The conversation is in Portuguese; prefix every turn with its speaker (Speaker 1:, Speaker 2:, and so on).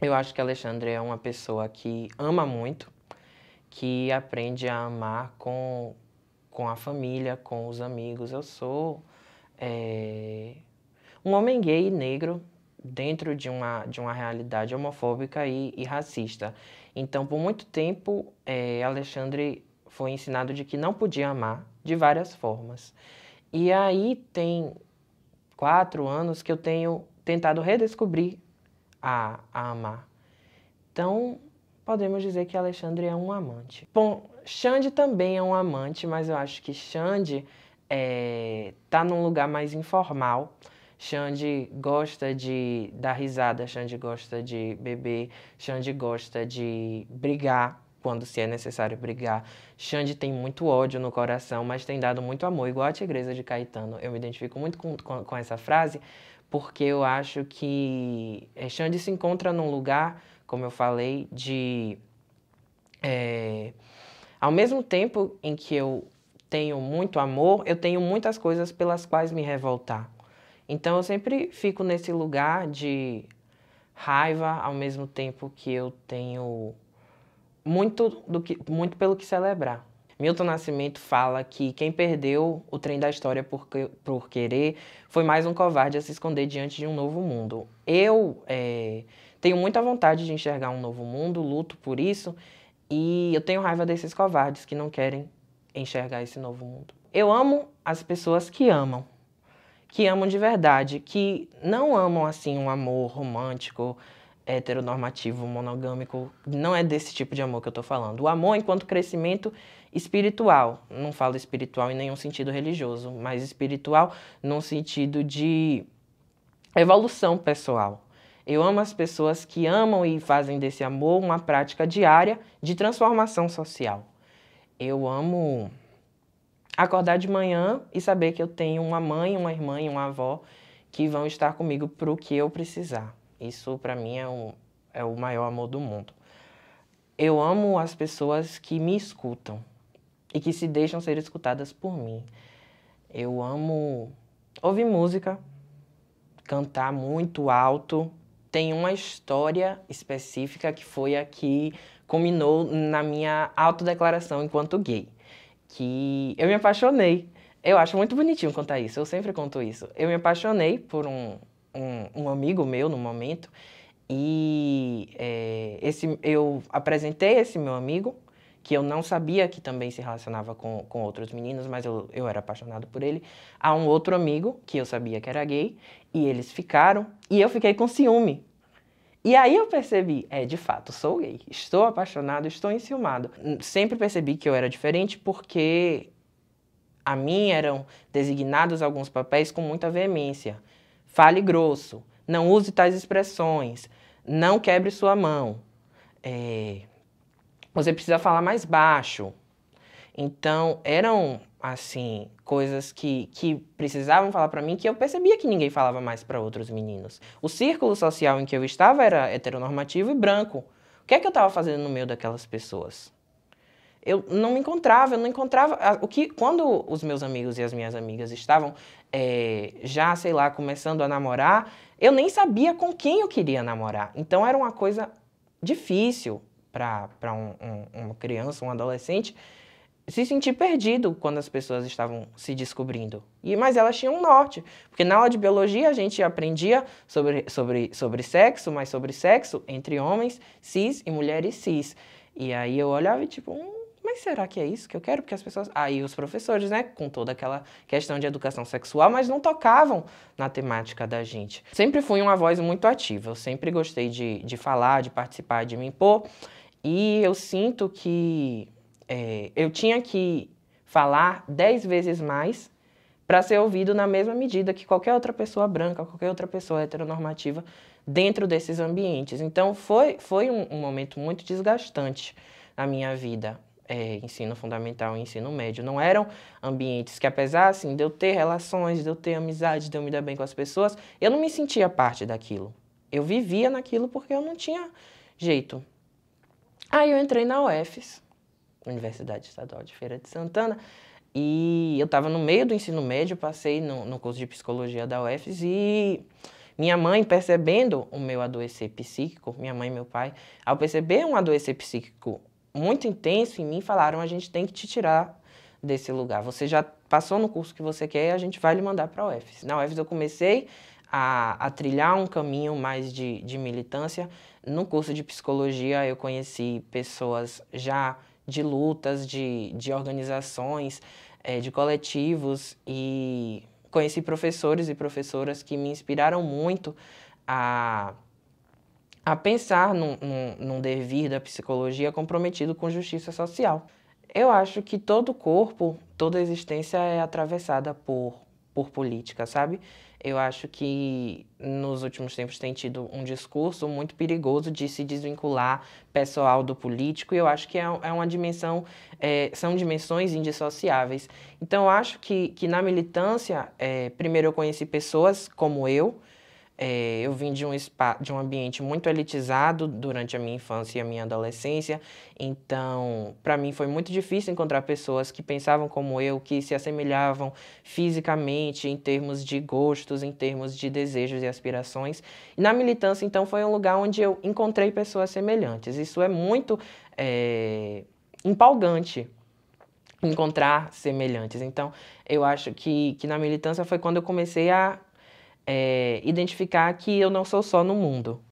Speaker 1: Eu acho que Alexandre é uma pessoa que ama muito, que aprende a amar com, com a família, com os amigos. Eu sou é, um homem gay e negro dentro de uma, de uma realidade homofóbica e, e racista. Então, por muito tempo, é, Alexandre foi ensinado de que não podia amar de várias formas. E aí tem quatro anos que eu tenho tentado redescobrir a, a amar. Então, podemos dizer que Alexandre é um amante. Bom, Xande também é um amante, mas eu acho que Xande está é, num lugar mais informal. Xande gosta de dar risada, Xande gosta de beber, Xande gosta de brigar quando se é necessário brigar. Xande tem muito ódio no coração, mas tem dado muito amor, igual a Tigresa de Caetano. Eu me identifico muito com, com, com essa frase, porque eu acho que eh, Xande se encontra num lugar, como eu falei, de. É, ao mesmo tempo em que eu tenho muito amor, eu tenho muitas coisas pelas quais me revoltar. Então eu sempre fico nesse lugar de raiva, ao mesmo tempo que eu tenho muito, do que, muito pelo que celebrar. Milton Nascimento fala que quem perdeu o trem da história por, por querer foi mais um covarde a se esconder diante de um novo mundo. Eu é, tenho muita vontade de enxergar um novo mundo, luto por isso, e eu tenho raiva desses covardes que não querem enxergar esse novo mundo. Eu amo as pessoas que amam, que amam de verdade, que não amam assim um amor romântico, heteronormativo, monogâmico, não é desse tipo de amor que eu estou falando. O amor enquanto crescimento espiritual, não falo espiritual em nenhum sentido religioso, mas espiritual num sentido de evolução pessoal. Eu amo as pessoas que amam e fazem desse amor uma prática diária de transformação social. Eu amo acordar de manhã e saber que eu tenho uma mãe, uma irmã e uma avó que vão estar comigo para o que eu precisar. Isso para mim é, um, é o maior amor do mundo. Eu amo as pessoas que me escutam e que se deixam ser escutadas por mim. Eu amo ouvir música, cantar muito alto. Tem uma história específica que foi a que culminou na minha autodeclaração enquanto gay. Que eu me apaixonei. Eu acho muito bonitinho contar isso, eu sempre conto isso. Eu me apaixonei por um um, um amigo meu no momento e é, esse, eu apresentei esse meu amigo, que eu não sabia que também se relacionava com, com outros meninos, mas eu, eu era apaixonado por ele, a um outro amigo que eu sabia que era gay, e eles ficaram, e eu fiquei com ciúme. E aí eu percebi, é, de fato, sou gay, estou apaixonado, estou enciumado. Sempre percebi que eu era diferente porque a mim eram designados alguns papéis com muita veemência. Fale grosso. Não use tais expressões. Não quebre sua mão. É, você precisa falar mais baixo. Então, eram, assim, coisas que, que precisavam falar para mim que eu percebia que ninguém falava mais para outros meninos. O círculo social em que eu estava era heteronormativo e branco. O que é que eu estava fazendo no meio daquelas pessoas? eu não me encontrava, eu não encontrava. O que, quando os meus amigos e as minhas amigas estavam é, já, sei lá, começando a namorar, eu nem sabia com quem eu queria namorar. Então era uma coisa difícil para um, um, uma criança, um adolescente, se sentir perdido quando as pessoas estavam se descobrindo. E mas elas tinham um norte, porque na aula de biologia a gente aprendia sobre, sobre, sobre sexo, mas sobre sexo entre homens cis e mulheres cis. E aí eu olhava e tipo, hum, mas será que é isso que eu quero? Porque as pessoas. Aí ah, os professores, né, com toda aquela questão de educação sexual, mas não tocavam na temática da gente. Sempre fui uma voz muito ativa, eu sempre gostei de, de falar, de participar, de me impor, e eu sinto que é, eu tinha que falar dez vezes mais para ser ouvido na mesma medida que qualquer outra pessoa branca, qualquer outra pessoa heteronormativa dentro desses ambientes. Então foi, foi um, um momento muito desgastante na minha vida é, ensino fundamental e ensino médio. Não eram ambientes que, apesar assim, de eu ter relações, de eu ter amizade, de eu me dar bem com as pessoas, eu não me sentia parte daquilo. Eu vivia naquilo porque eu não tinha jeito. Aí eu entrei na UFES, Universidade Estadual de Feira de Santana, e eu estava no meio do ensino médio, passei no, no curso de psicologia da UFES e minha mãe, percebendo o meu adoecer psíquico, minha mãe e meu pai, ao perceber um adoecer psíquico muito intenso em mim, falaram: a gente tem que te tirar desse lugar. Você já passou no curso que você quer, a gente vai lhe mandar para a UFES. Na UFES eu comecei a, a trilhar um caminho mais de, de militância. No curso de psicologia eu conheci pessoas já de lutas, de, de organizações, é, de coletivos e conheci professores e professoras que me inspiraram muito a a pensar num, num, num devir da psicologia comprometido com justiça social. Eu acho que todo corpo, toda existência é atravessada por, por política, sabe? Eu acho que nos últimos tempos tem tido um discurso muito perigoso de se desvincular pessoal do político, e eu acho que é, é uma dimensão, é, são dimensões indissociáveis. Então, eu acho que, que na militância, é, primeiro eu conheci pessoas como eu, é, eu vim de um, spa, de um ambiente muito elitizado durante a minha infância e a minha adolescência, então para mim foi muito difícil encontrar pessoas que pensavam como eu, que se assemelhavam fisicamente em termos de gostos, em termos de desejos e aspirações. E na militância, então, foi um lugar onde eu encontrei pessoas semelhantes. Isso é muito é, empolgante encontrar semelhantes. Então, eu acho que, que na militância foi quando eu comecei a é, identificar que eu não sou só no mundo.